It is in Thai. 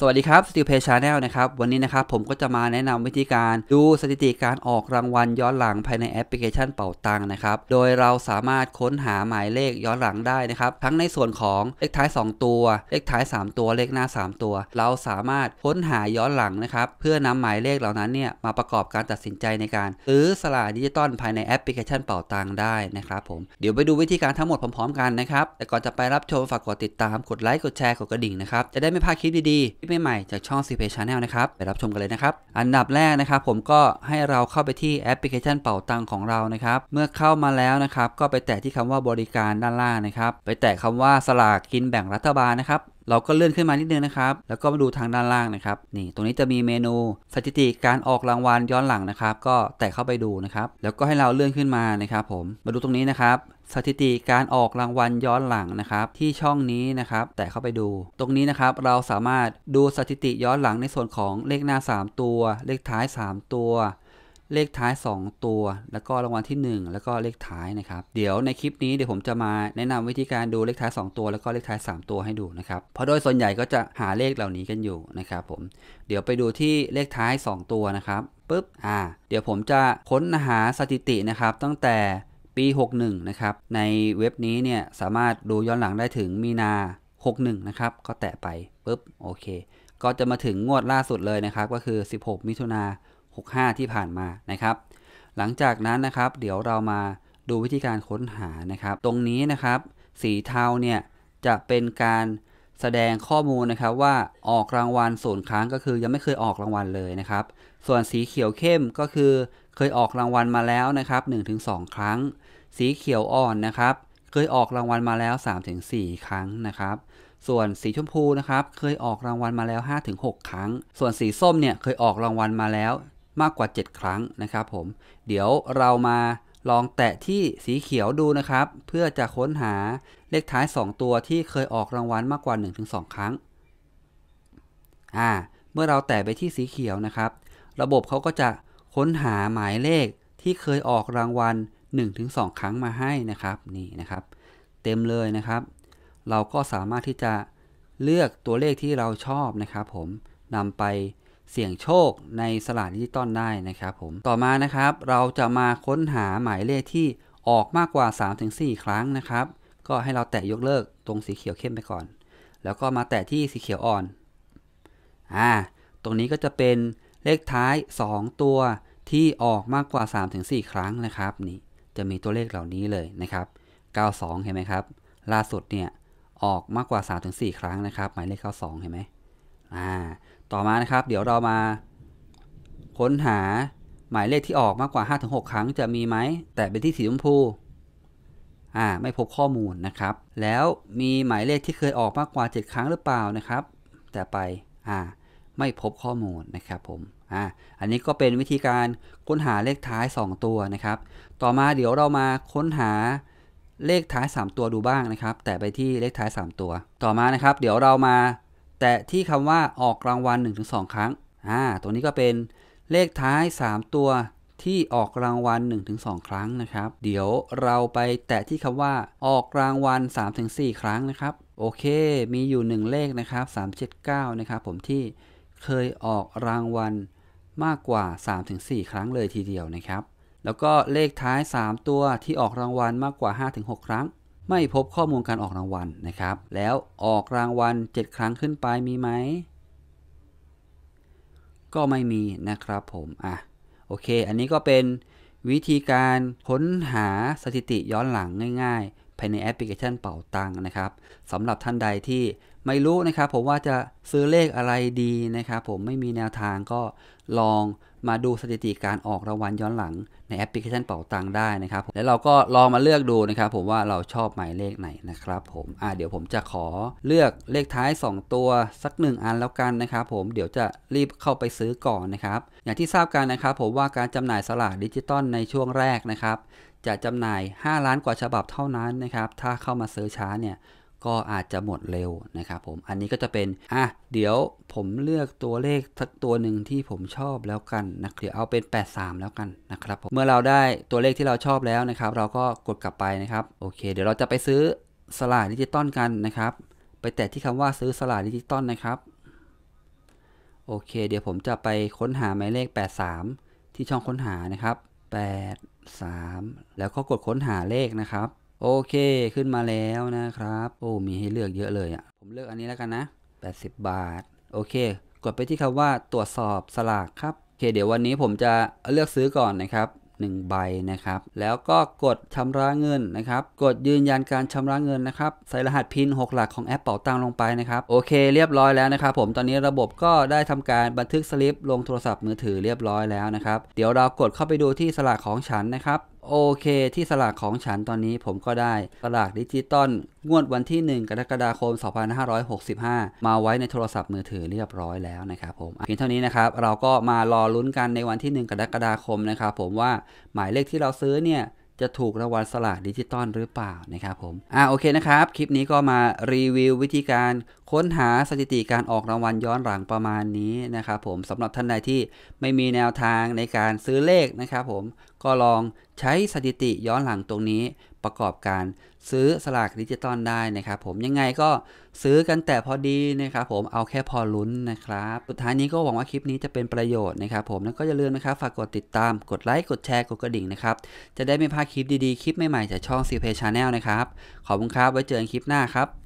สวัสดีครับสติลเพ y Channel นะครับวันนี้นะครับผมก็จะมาแนะนำวิธีการดูสถิติการออกรางวัลย้อนหลังภายในแอปพลิเคชันเป่าตังนะครับโดยเราสามารถค้นหาหมายเลขย้อนหลังได้นะครับทั้งในส่วนของเลขท้าย 2 ตัว เลขท้าย 3 ตัวเลขหน้า 3 ตัว เราสามารถค้นหาย้อนหลังนะครับเพื่อนำหมายเลขเหล่านั้นเนี่ยมาประกอบการตัดสินใจในการซื้อสลากดิจิตอลภายในแอปพลิเคชันเป่าตังได้นะครับ ผมเดี๋ยวไปดูวิธีการทั้งหมดพร้อม ๆ กันนะครับแต่ก่อนจะไปรับชมฝากกดติดตามกดไลค์กดแชร์กดกระดิ่งนะครับจะได้ไม่พลาดคลิปดีๆลิปใหม่จากช่อง c p a Channel นะครับ ไปรับชมกันเลยนะครับอันดับแรกนะครับ ผมก็ให้เราเข้าไปที่แอปพลิเคชันเป่าตังของเรานะครับ เมื่อเข้ามาแล้วนะครับ ก็ไปแตะที่คำว่าบริการด้านล่างนะครับ ไปแตะคำว่าสลากกินแบ่งรัฐบาลนะครับเราก็เลื่อนขึ้นมานิดนึงนะครับ แล้วก็มาดูทางด้านล่างนะครับ นี่ ตรงนี้จะมีเมนู สถิติการออกรางวัลย้อนหลังนะครับ ก็แตะเข้าไปดูนะครับ แล้วก็ให้เราเลื่อนขึ้นมานะครับ ผม มาดูตรงนี้นะครับ สถิติการออกรางวัลย้อนหลังนะครับ ที่ช่องนี้นะครับ แตะเข้าไปดู ตรงนี้นะครับ เราสามารถดูสถิติย้อนหลังในส่วนของเลขหน้า 3 ตัว เลขท้าย 3 ตัวเลขท้าย 2 ตัว แล้วก็รางวัลที่ 1 แล้วก็เลขท้ายนะครับ เดี๋ยวในคลิปนี้เดี๋ยวผมจะมาแนะนำวิธีการดูเลขท้าย2ตัว แล้วก็เลขท้าย3 ตัวให้ดูนะครับเพราะโดยส่วนใหญ่ก็จะหาเลขเหล่านี้กันอยู่นะครับผมเดี๋ยวไปดูที่เลขท้าย 2 ตัวนะครับปุ๊บอ่าเดี๋ยวผมจะค้นหาสถิตินะครับตั้งแต่ปี 61นะครับในเว็บนี้เนี่ยสามารถดูย้อนหลังได้ถึงมีนา 61นะครับก็แตะไปปุ๊บโอเคก็จะมาถึงงวดล่าสุดเลยนะครับก็คือ 16 มิถุนา65ที่ผ่านมานะครับหลังจากนั้นนะครับเดี๋ยวเรามาดูวิธีการค้นหานะครับ ตรงนี้นะครับสีเทาเนี่ยจะเป็นการแสดงข้อมูลนะครับว่าออกรางวัลศูนย์ครั้งก็คือยังไม่เคยออกรางวัลเลยนะครับ ส่วนสีเขียวเข้มก็คือ เคยออกรางวัลมาแล้วนะครับ1-2 ครั้ง สีเขียวอ่อนนะครับเคยออกรางวัลมาแล้ว 3-4 ครั้งนะครับ ส่วนสีชมพูนะครับเคยออกรางวัลมาแล้ว 5-6 ครั้ง ส่วนสีส้มเนี่ยเคยออกรางวัลมาแล้วมากกว่า 7 ครั้งนะครับผม เดี๋ยวเรามาลองแตะที่สีเขียวดูนะครับ เพื่อจะค้นหาเลขท้าย 2 ตัวที่เคยออกรางวัลมากกว่า 1-2 ครั้ง อ่า เมื่อเราแตะไปที่สีเขียวนะครับ ระบบเขาก็จะค้นหาหมายเลขที่เคยออกรางวัล 1-2 ครั้งมาให้นะครับ นี่นะครับ เต็มเลยนะครับ เราก็สามารถที่จะเลือกตัวเลขที่เราชอบนะครับ ผมนำไปเสี่ยงโชคในสลากดิจิตอลได้นะครับผมต่อมานะครับเราจะมาค้นหาหมายเลขที่ออกมากกว่า 3-4 ครั้งนะครับ ก็ให้เราแตะยกเลิกตรงสีเขียวเข้มไปก่อน แล้วก็มาแตะที่สีเขียวอ่อนอ่าตรงนี้ก็จะเป็นเลขท้าย 2 ตัวที่ออกมากกว่า 3-4 ครั้งนะครับ นี่จะมีตัวเลขเหล่านี้เลยนะครับ 92 เห็นไหมครับ ล่าสุดเนี่ยออกมากกว่า 3-4 ครั้งนะครับ หมายเลข92เห็นไหมอ่าต่อมานะครับเดี๋ยวเรามา ค้นหาหมายเลขที่ออกมากกว่า 5-6 ครั้งจะมีไหมแต่เป็นที่สีชมพูอ่าไม่พบข้อมูลนะครับ แล้วมีหมายเลขที่เคยออกมากกว่า 7 ครั้งหรือเปล่านะครับ แต่ไปอ่าไม่พบข้อมูลนะครับผมอ่าอันนี้ก็เป็นวิธีการค้นหาเลขท้าย 2 ตัวนะครับ ต่อมาเดี๋ยวเรามาค้นหาเลขท้าย 3 ตัวดูบ้างนะครับ แต่ไปที่เลขท้าย 3 ตัวต่อมานะครับ เดี๋ยวเรามาแต่ที่คำว่าออกรางวัล1-2 ครั้ง อ่าตัวนี้ก็เป็นเลขท้าย 3 ตัวที่ออกรางวัล1-2 ครั้งนะครับ เดี๋ยวเราไปแตะที่คำว่าออกรางวัล3-4 ครั้งนะครับ โอเค มีอยู่1เลขนะครับ379นะครับผมที่เคยออกรางวัลมากกว่า 3-4 ครั้งเลยทีเดียวนะครับ แล้วก็เลขท้าย 3 ตัวที่ออกรางวัลมากกว่า 5-6ครั้งไม่พบข้อมูลการออกรางวัลนะครับ แล้วออกรางวัล7ครั้งขึ้นไปมีไหม ก็ไม่มีนะครับผม อ่ะ โอเค อันนี้ก็เป็นวิธีการค้นหาสถิติย้อนหลังง่าย ๆภายในแอปพลิเคชันเป่าตังนะครับสำหรับท่านใดที่ไม่รู้นะครับผมว่าจะซื้อเลขอะไรดีนะครับผมไม่มีแนวทางก็ลองมาดูสถิติการออกรางวัลย้อนหลังในแอปพลิเคชันเป่าตังได้นะครับ แล้วเราก็ลองมาเลือกดูนะครับ ผมว่าเราชอบหมายเลขไหนนะครับ ผมอ่าเดี๋ยวผมจะขอเลือกเลขท้าย 2 ตัวสัก 1 อันแล้วกันนะครับผมเดี๋ยวจะรีบเข้าไปซื้อก่อนนะครับอย่างที่ทราบกันนะครับ ผมว่าการจำหน่ายสลากดิจิตอลในช่วงแรกนะครับจะจำหน่าย 5 ล้านกว่าฉบับเท่านั้นนะครับถ้าเข้ามาซื้อช้าเนี่ยก็อาจจะหมดเร็วนะครับ ผม อันนี้ก็จะเป็น อ่ะ เดี๋ยวผมเลือกตัวเลขสักตัวหนึ่งที่ผมชอบแล้วกันนะเดี๋ยวเอาเป็น 83 แล้วกันนะครับผม เมื่อเราได้ตัวเลขที่เราชอบแล้วนะครับ เราก็กดกลับไปนะครับ โอเค เดี๋ยวเราจะไปซื้อสลากดิจิตอลกันนะครับ ไปแตะที่คำว่าซื้อสลากดิจิตอลนะครับ โอเค เดี๋ยวผมจะไปค้นหาหมายเลข 83 ที่ช่องค้นหานะครับ 83 แล้วก็กดค้นหาเลขนะครับโอเคขึ้นมาแล้วนะครับ โอ้มีให้เลือกเยอะเลยอะ่ะผมเลือกอันนี้แล้วกันนะ 80 บาท โอเค กดไปที่คำว่าตรวจสอบสลากครับโอเค เดี๋ยววันนี้ผมจะเลือกซื้อก่อนนะครับ1ใบนะครับแล้วก็กดชำระเงินนะครับ กดยืนยันการชำระเงินนะครับใส่รหัสพิน6หลักของแอปเป่าตังลงไปนะครับ โอเค เรียบร้อยแล้วนะครับ ผมตอนนี้ระบบก็ได้ทำการบันทึกสลิปลงโทรศัพท์มือถือเรียบร้อยแล้วนะครับ เดี๋ยวเรากดเข้าไปดูที่สลากของฉันนะครับโอเค ที่สลากของฉันตอนนี้ผมก็ได้สลากดิจิตอลงวดวันที่ 1 กรกฎาคม 2565 มาไว้ในโทรศัพท์มือถือเรียบร้อยแล้วนะครับผมเพียงเท่านี้นะครับเราก็มารอลุ้นกันในวันที่ 1 กรกฎาคมนะครับผมว่าหมายเลขที่เราซื้อเนี่ยจะถูกรางวัลสลากดิจิตอลหรือเปล่านะครับผมอ่าโอเคนะครับคลิปนี้ก็มารีวิววิธีการ้นหาสถิติการออกรางวัลย้อนหลังประมาณนี้นะครับผมสำหรับท่านใดที่ไม่มีแนวทางในการซื้อเลขนะครับผมก็ลองใช้สถิติย้อนหลังตรงนี้ ประกอบการซื้อสลากดิจิตอลได้นะครับผมยังไงก็ซื้อกันแต่พอดีนะครับผมเอาแค่พอลุ้นนะครับสุดท้ายนี้ก็หวังว่าคลิปนี้จะเป็นประโยชน์นะครับผมแล้วก็อย่าลืมนะครับฝากกดติดตามกดไลค์กดแชร์ กดกระดิ่งนะครับ จะได้ไม่พลาดคลิปดีๆคลิปใหม่ๆจากช่องซีเพย์ชาแนลนะครับ ขอบคุณครับไว้เจอกันคลิปหน้าครับ